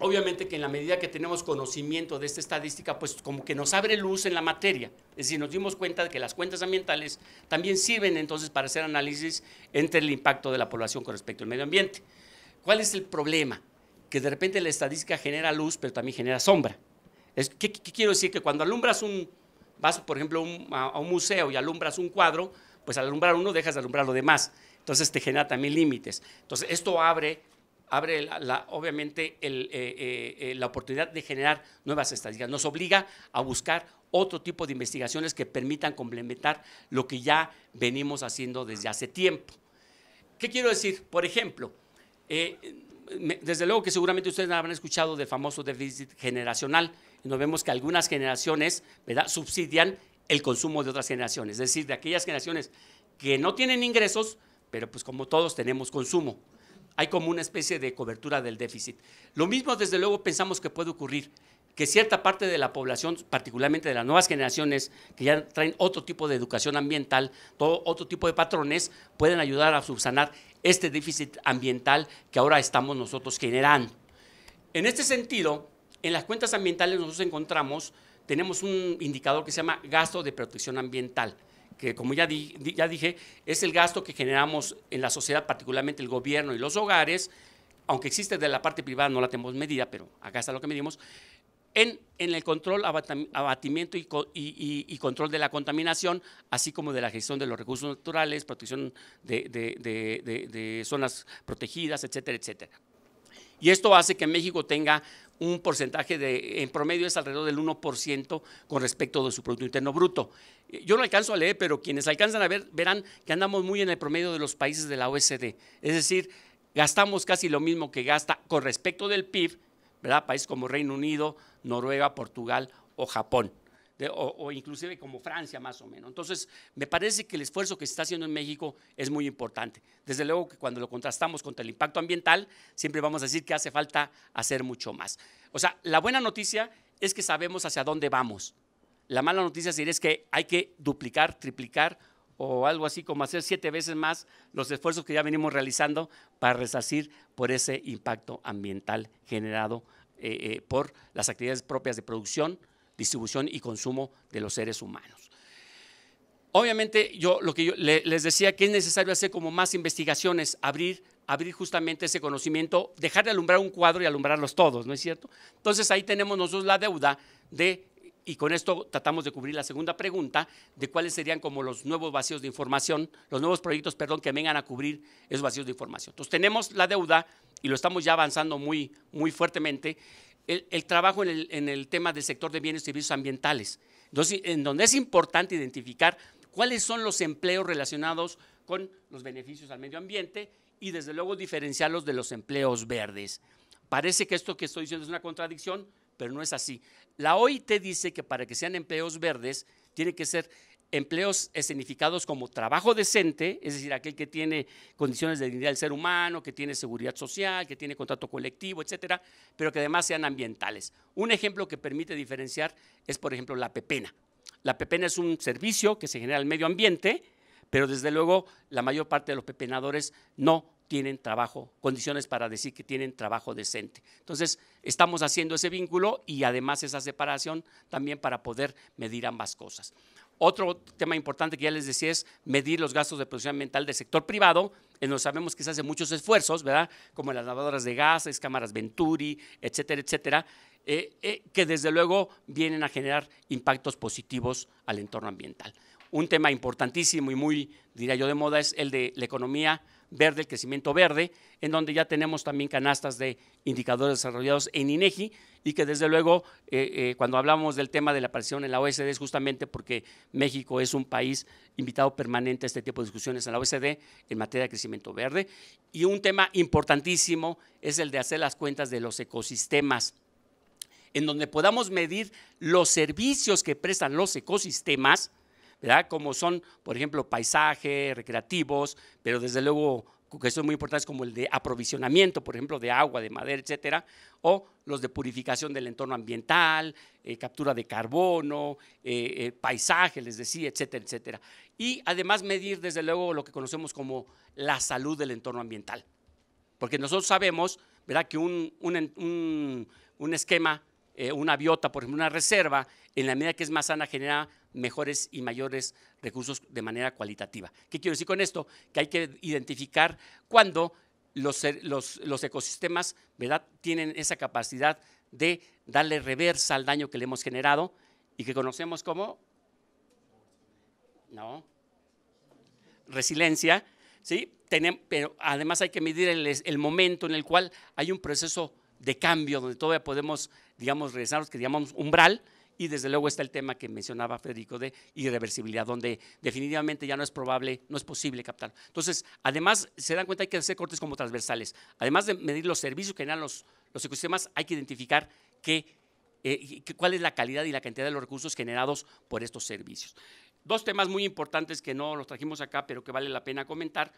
obviamente que en la medida que tenemos conocimiento de esta estadística, pues como que nos abre luz en la materia. Es decir, nos dimos cuenta de que las cuentas ambientales también sirven entonces para hacer análisis entre el impacto de la población con respecto al medio ambiente. ¿Cuál es el problema? Que de repente la estadística genera luz, pero también genera sombra. Es, ¿qué, quiero decir? Que cuando alumbras un, vas por ejemplo a, a un museo y alumbras un cuadro, pues al alumbrar uno dejas de alumbrar lo demás. Entonces te genera también límites. Entonces esto abre, abre la, obviamente eh, eh, eh, la oportunidad de generar nuevas estadísticas. Nos obliga a buscar otro tipo de investigaciones que permitan complementar lo que ya venimos haciendo desde hace tiempo. ¿Qué quiero decir? Por ejemplo, desde luego que seguramente ustedes habrán escuchado del famoso déficit generacional. nos vemos que algunas generaciones ¿verdad? subsidian el consumo de otras generaciones. Es decir, de aquellas generaciones que no tienen ingresos, pero pues como todos tenemos consumo, hay como una especie de cobertura del déficit. Lo mismo desde luego pensamos que puede ocurrir, que cierta parte de la población, particularmente de las nuevas generaciones, que ya traen otro tipo de educación ambiental, todo otro tipo de patrones, pueden ayudar a subsanar este déficit ambiental que ahora estamos nosotros generando. En este sentido, en las cuentas ambientales nosotros encontramos, tenemos un indicador que se llama gasto de protección ambiental que como ya, ya dije, es el gasto que generamos en la sociedad, particularmente el gobierno y los hogares, aunque existe de la parte privada, no la tenemos medida, pero acá está lo que medimos, en, en el control, abatimiento y, control de la contaminación, así como de la gestión de los recursos naturales, protección de, de zonas protegidas, etcétera, etcétera. Y esto hace que México tenga un porcentaje de, en promedio es alrededor del 1% con respecto de su Producto Interno Bruto. Yo no alcanzo a leer, pero quienes alcanzan a ver verán que andamos muy en el promedio de los países de la OSD. Es decir, gastamos casi lo mismo que gasta con respecto del PIB, ¿verdad? Países como Reino Unido, Noruega, Portugal o Japón o, inclusive como Francia más o menos. Entonces, me parece que el esfuerzo que se está haciendo en México es muy importante. Desde luego que cuando lo contrastamos contra el impacto ambiental, siempre vamos a decir que hace falta hacer mucho más. O sea, la buena noticia es que sabemos hacia dónde vamos. La mala noticia sería es que hay que duplicar, triplicar o algo así como hacer siete veces más los esfuerzos que ya venimos realizando para resarcir por ese impacto ambiental generado eh, eh, por las actividades propias de producción, distribución y consumo de los seres humanos. Obviamente, yo lo que yo les decía que es necesario hacer como más investigaciones, abrir, abrir justamente ese conocimiento, dejar de alumbrar un cuadro y alumbrarlos todos, ¿no es cierto? Entonces ahí tenemos nosotros la deuda de y con esto tratamos de cubrir la segunda pregunta de cuáles serían como los nuevos vacíos de información, los nuevos proyectos, perdón, que vengan a cubrir esos vacíos de información. Entonces tenemos la deuda y lo estamos ya avanzando muy, muy fuertemente el, trabajo en el, tema del sector de bienes y servicios ambientales, Entonces, en donde es importante identificar cuáles son los empleos relacionados con los beneficios al medio ambiente y desde luego diferenciarlos de los empleos verdes. Parece que esto que estoy diciendo es una contradicción, pero no es así. La OIT dice que para que sean empleos verdes, tiene que ser empleos escenificados como trabajo decente, es decir, aquel que tiene condiciones de dignidad del ser humano, que tiene seguridad social, que tiene contrato colectivo, etcétera, pero que además sean ambientales. Un ejemplo que permite diferenciar es, por ejemplo, la pepena. La pepena es un servicio que se genera al medio ambiente, pero desde luego la mayor parte de los pepenadores no tienen trabajo, condiciones para decir que tienen trabajo decente. Entonces, estamos haciendo ese vínculo y además esa separación también para poder medir ambas cosas. Otro tema importante que ya les decía es medir los gastos de producción ambiental del sector privado. En donde sabemos que se hacen muchos esfuerzos, ¿verdad? Como las lavadoras de gases, cámaras Venturi, etcétera, etcétera, eh, eh, que desde luego vienen a generar impactos positivos al entorno ambiental. Un tema importantísimo y muy, diría yo, de moda es el de la economía verde, el crecimiento verde, en donde ya tenemos también canastas de indicadores desarrollados en INEGI y que desde luego eh, eh, cuando hablamos del tema de la aparición en la OSD es justamente porque México es un país invitado permanente a este tipo de discusiones en la OSD en materia de crecimiento verde. Y un tema importantísimo es el de hacer las cuentas de los ecosistemas en donde podamos medir los servicios que prestan los ecosistemas ¿verdad? Como son, por ejemplo, paisajes, recreativos, pero desde luego que son muy importantes como el de aprovisionamiento, por ejemplo, de agua, de madera, etcétera, o los de purificación del entorno ambiental, eh, captura de carbono, eh, eh, paisaje, les decía, etcétera, etcétera. Y además medir, desde luego, lo que conocemos como la salud del entorno ambiental. Porque nosotros sabemos, ¿verdad?, que un esquema eh, una biota, por ejemplo, una reserva, en la medida que es más sana, genera mejores y mayores recursos de manera cualitativa. ¿Qué quiero decir con esto? Que hay que identificar cuándo los, e, ecosistemas ¿verdad? tienen esa capacidad de darle reversa al daño que le hemos generado y que conocemos como no resiliencia, ¿sí? pero además hay que medir el momento en el cual hay un proceso de cambio, donde todavía podemos, digamos, regresarnos, que llamamos umbral, y desde luego está el tema que mencionaba Federico de irreversibilidad, donde definitivamente ya no es probable, no es posible captar. Entonces, además, se dan cuenta hay que hacer cortes como transversales. Además de medir los servicios que dan los, los ecosistemas, hay que identificar eh, qué cuál es la calidad y la cantidad de los recursos generados por estos servicios. Dos temas muy importantes que no los trajimos acá, pero que vale la pena comentar.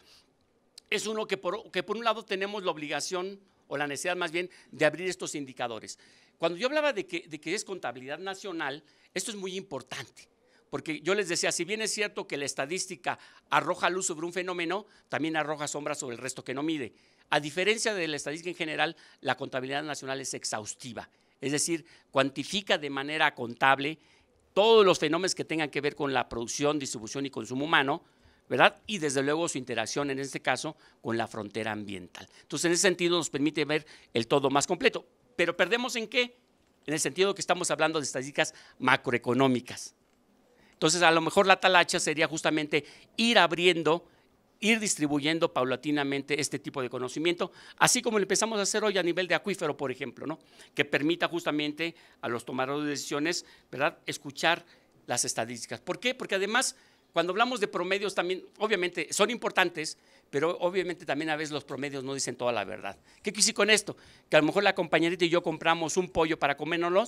Es uno que que por un lado tenemos la obligación o la necesidad más bien de abrir estos indicadores. Cuando yo hablaba de que, es contabilidad nacional, esto es muy importante porque yo les decía, si bien es cierto que la estadística arroja luz sobre un fenómeno, también arroja sombra sobre el resto que no mide. A diferencia de la estadística en general, la contabilidad nacional es exhaustiva, es decir, cuantifica de manera contable todos los fenómenos que tengan que ver con la producción, distribución y consumo humano, ¿verdad? Y desde luego su interacción en este caso con la frontera ambiental. Entonces, en ese sentido nos permite ver el todo más completo. Pero perdemos en qué? En el sentido que estamos hablando de estadísticas macroeconómicas. Entonces, a lo mejor la talacha sería justamente ir abriendo ir distribuyendo paulatinamente este tipo de conocimiento, así como lo empezamos a hacer hoy a nivel de acuífero, por ejemplo, ¿no? que permita justamente a los tomadores de decisiones ¿verdad? escuchar las estadísticas. ¿Por qué? Porque además cuando hablamos de promedios también, obviamente, son importantes, pero obviamente también a veces los promedios no dicen toda la verdad. ¿Qué quise con esto? Que a lo mejor la compañerita y yo compramos un pollo para comérnoslo,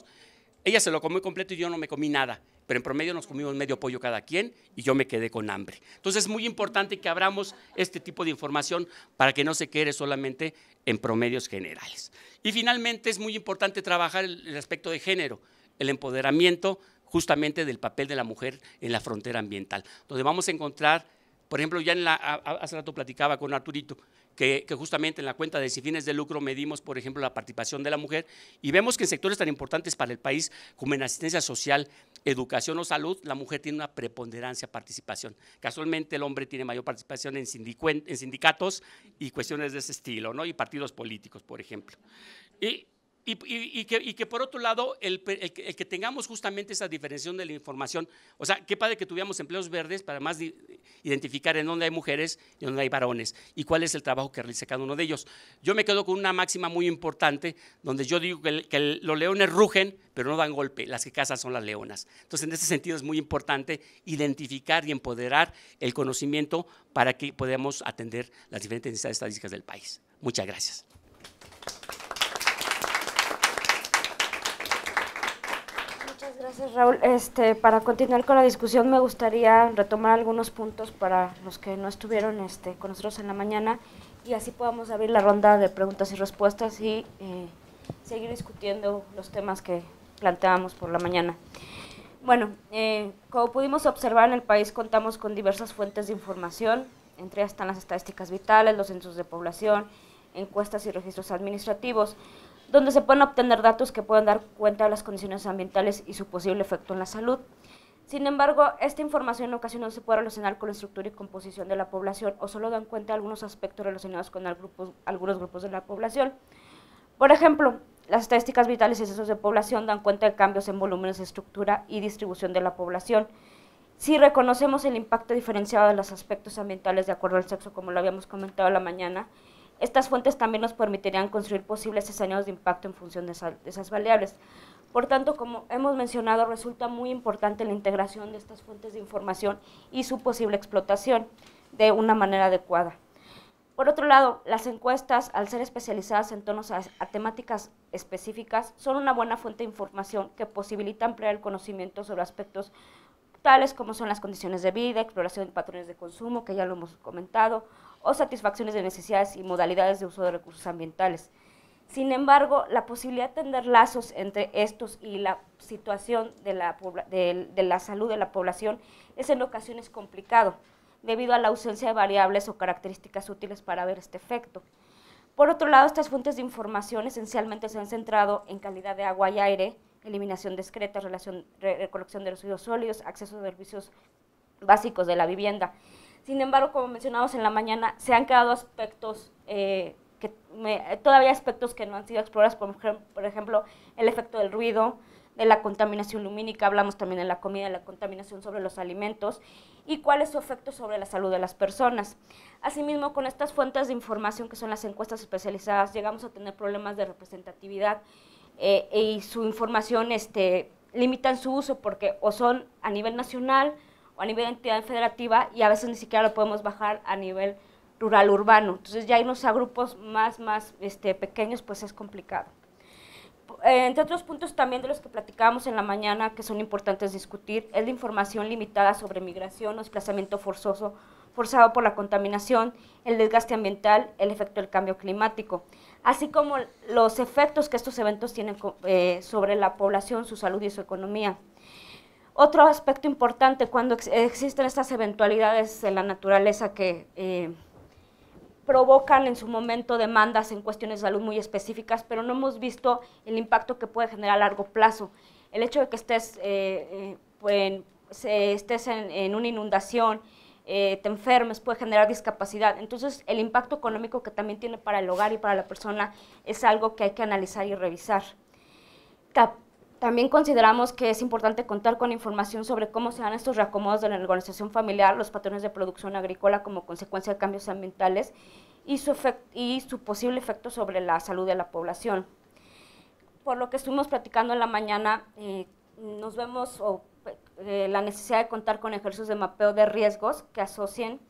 ella se lo comió completo y yo no me comí nada, pero en promedio nos comimos medio pollo cada quien y yo me quedé con hambre. Entonces es muy importante que abramos este tipo de información para que no se quede solamente en promedios generales. Y finalmente es muy importante trabajar el aspecto de género, el empoderamiento justamente del papel de la mujer en la frontera ambiental, donde vamos a encontrar, por ejemplo, ya en la, hace rato platicaba con Arturito, que, justamente en la cuenta de sin fines de lucro medimos, por ejemplo, la participación de la mujer y vemos que en sectores tan importantes para el país como en asistencia social, educación o salud, la mujer tiene una preponderancia participación. Casualmente el hombre tiene mayor participación en, en sindicatos y cuestiones de ese estilo, ¿no? Y partidos políticos, por ejemplo. Y y, que, que, por otro lado, el, que tengamos justamente esa diferenciación de la información, o sea, qué padre que tuviéramos empleos verdes para más identificar en dónde hay mujeres y dónde hay varones y cuál es el trabajo que realiza cada uno de ellos. Yo me quedo con una máxima muy importante donde yo digo que, los leones rugen, pero no dan golpe, las que cazan son las leonas. Entonces, en ese sentido es muy importante identificar y empoderar el conocimiento para que podamos atender las diferentes necesidades estadísticas del país. Muchas gracias. Gracias, Raúl. Este, para continuar con la discusión, me gustaría retomar algunos puntos para los que no estuvieron este, con nosotros en la mañana y así podamos abrir la ronda de preguntas y respuestas y eh, seguir discutiendo los temas que planteábamos por la mañana. Bueno, eh, como pudimos observar en el país, contamos con diversas fuentes de información, entre ellas están las estadísticas vitales, los centros de población, encuestas y registros administrativos donde se pueden obtener datos que puedan dar cuenta de las condiciones ambientales y su posible efecto en la salud. Sin embargo, esta información en ocasiones no se puede relacionar con la estructura y composición de la población o solo dan cuenta de algunos aspectos relacionados con algunos grupos de la población. Por ejemplo, las estadísticas vitales y excesos de población dan cuenta de cambios en volúmenes, estructura y distribución de la población. Si reconocemos el impacto diferenciado de los aspectos ambientales de acuerdo al sexo, como lo habíamos comentado la mañana, estas fuentes también nos permitirían construir posibles escenarios de impacto en función de, esas variables. Por tanto, como hemos mencionado, resulta muy importante la integración de estas fuentes de información y su posible explotación de una manera adecuada. Por otro lado, las encuestas, al ser especializadas en tonos a, a, temáticas específicas, son una buena fuente de información que posibilita ampliar el conocimiento sobre aspectos tales como son las condiciones de vida, exploración de patrones de consumo, que ya lo hemos comentado, o satisfacciones de necesidades y modalidades de uso de recursos ambientales. Sin embargo, la posibilidad de tender lazos entre estos y la situación de la, salud de la población es en ocasiones complicado, debido a la ausencia de variables o características útiles para ver este efecto. Por otro lado, estas fuentes de información esencialmente se han centrado en calidad de agua y aire, eliminación discreta, recolección de residuos sólidos, acceso a servicios básicos de la vivienda. Sin embargo, como mencionamos en la mañana, se han quedado aspectos eh, que todavía aspectos que no han sido explorados, por, por ejemplo, el efecto del ruido, de la contaminación lumínica, hablamos también de la comida, de la contaminación sobre los alimentos y cuál es su efecto sobre la salud de las personas. Asimismo, con estas fuentes de información que son las encuestas especializadas, llegamos a tener problemas de representatividad eh, y su información este, limitan su uso porque o son a nivel nacional, o a nivel de entidad federativa y a veces ni siquiera lo podemos bajar a nivel rural urbano. Entonces ya irnos a grupos más, más este, pequeños pues es complicado. Eh, entre otros puntos también de los que platicábamos en la mañana que son importantes discutir es la información limitada sobre migración o desplazamiento forzoso forzado por la contaminación, el desgaste ambiental, el efecto del cambio climático, así como los efectos que estos eventos tienen eh, sobre la población, su salud y su economía. Otro aspecto importante cuando existen estas eventualidades en la naturaleza que eh, provocan en su momento demandas en cuestiones de salud muy específicas, pero no hemos visto el impacto que puede generar a largo plazo. El hecho de que estés, eh, eh, en, estés en, una inundación, te enfermes, puede generar discapacidad. Entonces, el impacto económico que también tiene para el hogar y para la persona es algo que hay que analizar y revisar. También consideramos que es importante contar con información sobre cómo se dan estos reacomodos de la organización familiar, los patrones de producción agrícola como consecuencia de cambios ambientales y su, posible efecto sobre la salud de la población. Por lo que estuvimos platicando en la mañana, eh, nos vemos eh, la necesidad de contar con ejercicios de mapeo de riesgos que asocien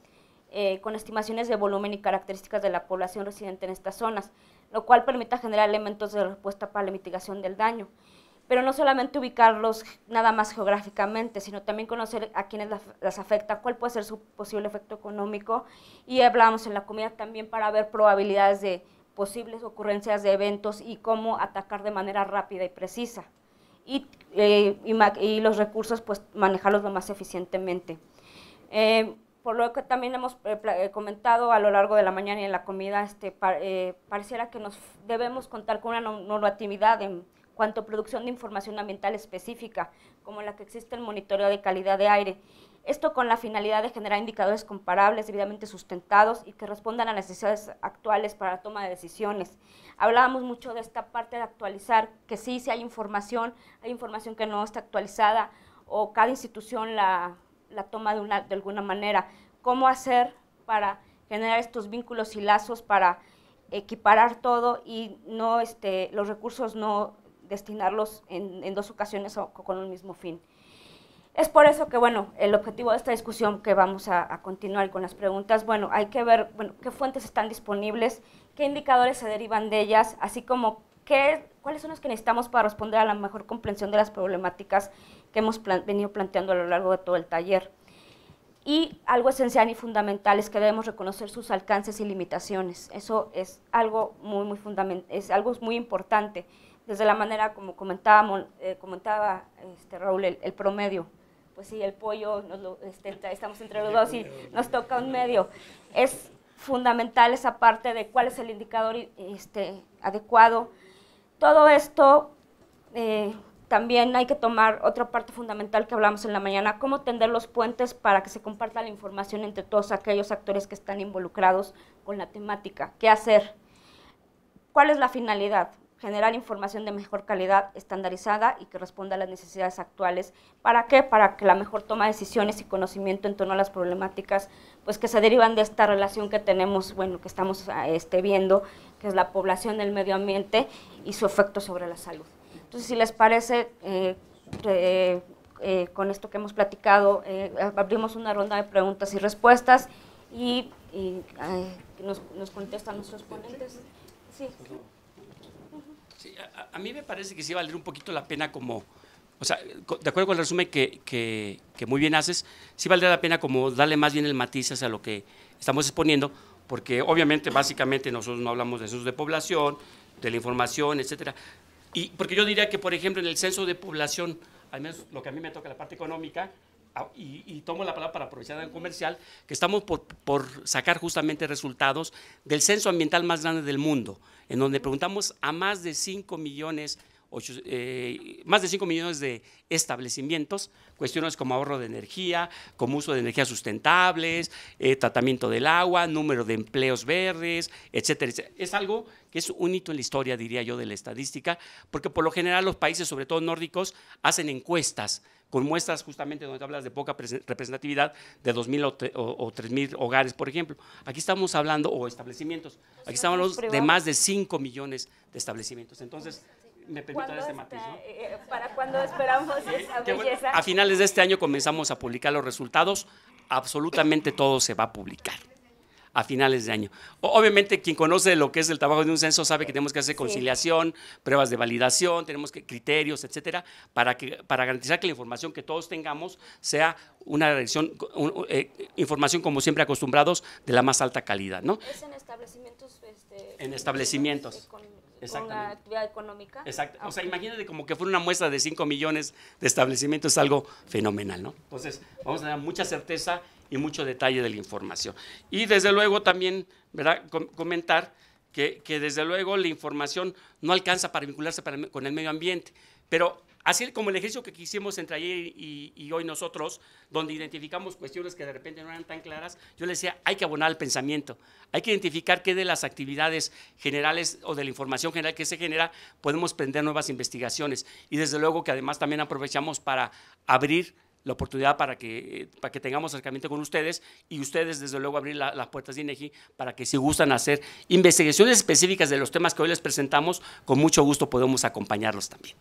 eh, con estimaciones de volumen y características de la población residente en estas zonas, lo cual permita generar elementos de respuesta para la mitigación del daño pero no solamente ubicarlos nada más geográficamente, sino también conocer a quienes las, afecta, cuál puede ser su posible efecto económico. Y hablamos en la comida también para ver probabilidades de posibles ocurrencias de eventos y cómo atacar de manera rápida y precisa. Y, eh, y, los recursos, pues manejarlos lo más eficientemente. Eh, por lo que también hemos eh, comentado a lo largo de la mañana y en la comida, este, pareciera que nos debemos contar con una normatividad en cuanto a producción de información ambiental específica, como la que existe el monitoreo de calidad de aire. Esto con la finalidad de generar indicadores comparables, debidamente sustentados y que respondan a necesidades actuales para la toma de decisiones. Hablábamos mucho de esta parte de actualizar, que sí, si hay información, hay información que no está actualizada o cada institución la, toma de, una, de alguna manera. ¿Cómo hacer para generar estos vínculos y lazos para equiparar todo y no este, los recursos no destinarlos en, dos ocasiones o, con el mismo fin. Es por eso que, bueno, el objetivo de esta discusión que vamos a, continuar con las preguntas, bueno, hay que ver qué fuentes están disponibles, qué indicadores se derivan de ellas, así como qué, cuáles son los que necesitamos para responder a la mejor comprensión de las problemáticas que hemos venido planteando a lo largo de todo el taller. Y algo esencial y fundamental es que debemos reconocer sus alcances y limitaciones. Eso es algo muy, muy, fundamental. es algo muy importante desde la manera como eh, comentaba, comentaba este, Raúl, el, promedio. Pues sí, el pollo, nos este, estamos entre los dos y nos toca un medio. Es fundamental esa parte de cuál es el indicador este, adecuado. Todo esto eh, también hay que tomar otra parte fundamental que hablamos en la mañana, cómo tender los puentes para que se comparta la información entre todos aquellos actores que están involucrados con la temática. ¿Qué hacer? ¿Cuál es la finalidad? generar información de mejor calidad, estandarizada y que responda a las necesidades actuales. ¿Para qué? Para que la mejor toma de decisiones y conocimiento en torno a las problemáticas pues, que se derivan de esta relación que tenemos, bueno, que estamos ah, este, viendo, que es la población, el medio ambiente y su efecto sobre la salud. Entonces, si les parece, eh, eh, con esto que hemos platicado, eh, abrimos una ronda de preguntas y respuestas y, nos, nos contestan nuestros ponentes. Sí a, mí me parece que sí valdría un poquito la pena como, o sea, de acuerdo con el resumen que, muy bien haces, sí valdría la pena como darle más bien el matiz hacia lo que estamos exponiendo, porque obviamente básicamente nosotros no hablamos de censos de población, de la información, etcétera. Y porque yo diría que, por ejemplo, en el censo de población, al menos lo que a mí me toca la parte económica, y, tomo la palabra para aprovechar el comercial, que estamos por, por, sacar justamente resultados del censo ambiental más grande del mundo, en donde preguntamos a más de 5 millones eh, más de 5 millones de establecimientos, cuestiones como ahorro de energía, como uso de energías sustentables, eh, tratamiento del agua, número de empleos verdes, etcétera, Es algo que es un hito en la historia, diría yo, de la estadística, porque por lo general los países, sobre todo nórdicos, hacen encuestas con muestras justamente donde hablas de poca representatividad de 2.000 o, o 3.000 hogares, por ejemplo. Aquí estamos hablando, o establecimientos, aquí estamos hablando de más de 5 millones de establecimientos. Entonces, me este eh, eh, ¿Para cuándo esperamos esa belleza? a finales de este año comenzamos a publicar los resultados. Absolutamente todo se va a publicar a finales de año. Obviamente, quien conoce lo que es el trabajo de un censo sabe que tenemos que hacer conciliación, pruebas de validación, tenemos que criterios, etcétera, para, garantizar que la información que todos tengamos sea una eh, información como siempre acostumbrados de la más alta calidad. Es en establecimientos. Este, en establecimientos. Exactamente. con actividad económica. Exacto. O sea, imagínate como que fue una muestra de 5 millones de establecimientos, es algo fenomenal, ¿no? Entonces, vamos a dar mucha certeza y mucho detalle de la información. Y desde luego también, ¿verdad? comentar que, desde luego la información no alcanza para vincularse con el medio ambiente, pero Así como el ejercicio que hicimos entre ayer y, hoy nosotros, donde identificamos cuestiones que de repente no eran tan claras, yo les decía, hay que abonar al pensamiento, hay que identificar qué de las actividades generales o de la información general que se genera podemos prender nuevas investigaciones. Y desde luego que además también aprovechamos para abrir la oportunidad para que, para que tengamos acercamiento con ustedes y ustedes, desde luego, abrir las puertas de INEGI para que si gustan hacer investigaciones específicas de los temas que hoy les presentamos, con mucho gusto podemos acompañarlos también.